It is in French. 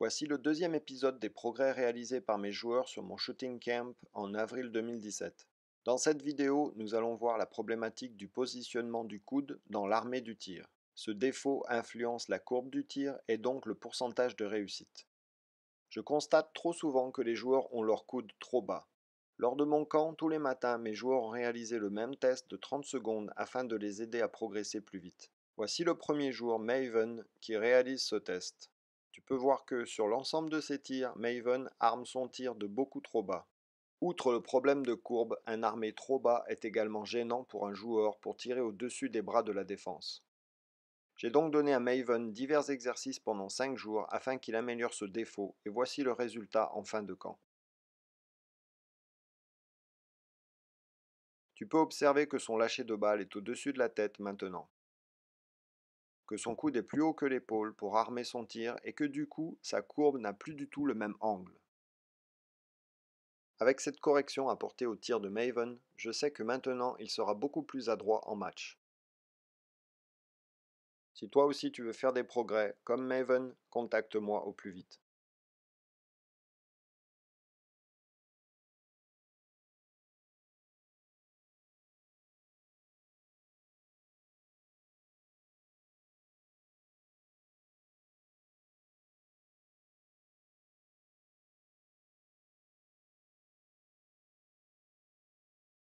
Voici le deuxième épisode des progrès réalisés par mes joueurs sur mon shooting camp en avril 2017. Dans cette vidéo, nous allons voir la problématique du positionnement du coude dans l'armée du tir. Ce défaut influence la courbe du tir et donc le pourcentage de réussite. Je constate trop souvent que les joueurs ont leur coude trop bas. Lors de mon camp, tous les matins, mes joueurs ont réalisé le même test de 30 secondes afin de les aider à progresser plus vite. Voici le premier jour Maven qui réalise ce test. Tu peux voir que sur l'ensemble de ses tirs, Maven arme son tir de beaucoup trop bas. Outre le problème de courbe, un armé trop bas est également gênant pour un joueur pour tirer au-dessus des bras de la défense. J'ai donc donné à Maven divers exercices pendant 5 jours afin qu'il améliore ce défaut et voici le résultat en fin de camp. Tu peux observer que son lâcher de balle est au-dessus de la tête maintenant que son coude est plus haut que l'épaule pour armer son tir et que du coup sa courbe n'a plus du tout le même angle. Avec cette correction apportée au tir de Maven, je sais que maintenant il sera beaucoup plus adroit en match. Si toi aussi tu veux faire des progrès, comme Maven, contacte-moi au plus vite.